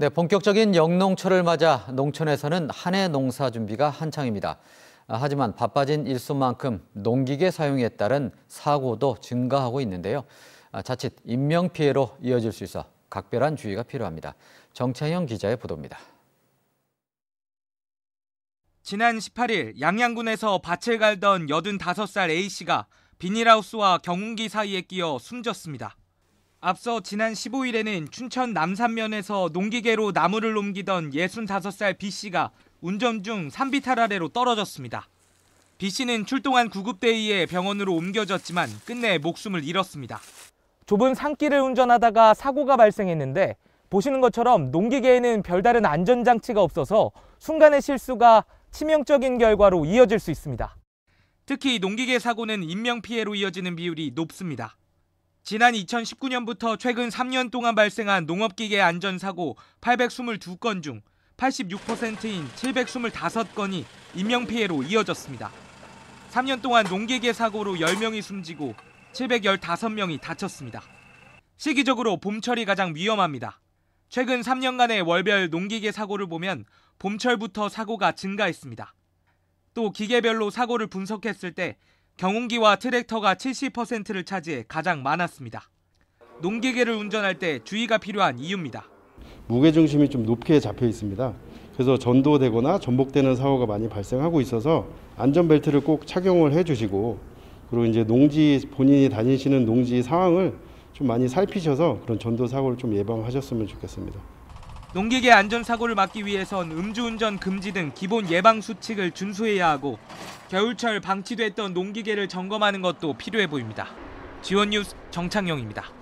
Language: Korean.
네, 본격적인 영농철을 맞아 농촌에서는 한해 농사 준비가 한창입니다. 아, 하지만 바빠진 일손만큼 농기계 사용에 따른 사고도 증가하고 있는데요. 아, 자칫 인명피해로 이어질 수 있어 각별한 주의가 필요합니다. 정창영 기자의 보도입니다. 지난 18일 양양군에서 밭을 갈던 85살 A씨가 비닐하우스와 경운기 사이에 끼어 숨졌습니다. 앞서 지난 15일에는 춘천 남산면에서 농기계로 나무를 옮기던 65살 B씨가 운전 중 산비탈 아래로 떨어졌습니다. B씨는 출동한 구급대의에 병원으로 옮겨졌지만 끝내 목숨을 잃었습니다. 좁은 산길을 운전하다가 사고가 발생했는데 보시는 것처럼 농기계에는 별다른 안전장치가 없어서 순간의 실수가 치명적인 결과로 이어질 수 있습니다. 특히 농기계 사고는 인명피해로 이어지는 비율이 높습니다. 지난 2019년부터 최근 3년 동안 발생한 농업기계 안전사고 822건 중 86%인 725건이 인명피해로 이어졌습니다. 3년 동안 농기계 사고로 10명이 숨지고 715명이 다쳤습니다. 시기적으로 봄철이 가장 위험합니다. 최근 3년간의 월별 농기계 사고를 보면 봄철부터 사고가 증가했습니다. 또 기계별로 사고를 분석했을 때 경운기와 트랙터가 70%를 차지해 가장 많았습니다. 농기계를 운전할 때 주의가 필요한 이유입니다. 무게 중심이 좀 높게 잡혀 있습니다. 그래서 전도되거나 전복되는 사고가 많이 발생하고 있어서 안전벨트를 꼭 착용을 해주시고 그리고 이제 농지 본인이 다니시는 농지 상황을 좀 많이 살피셔서 그런 전도 사고를 좀 예방하셨으면 좋겠습니다. 농기계 안전 사고를 막기 위해선 음주운전 금지 등 기본 예방 수칙을 준수해야 하고 겨울철 방치됐던 농기계를 점검하는 것도 필요해 보입니다. 지원 뉴스 정창용입니다.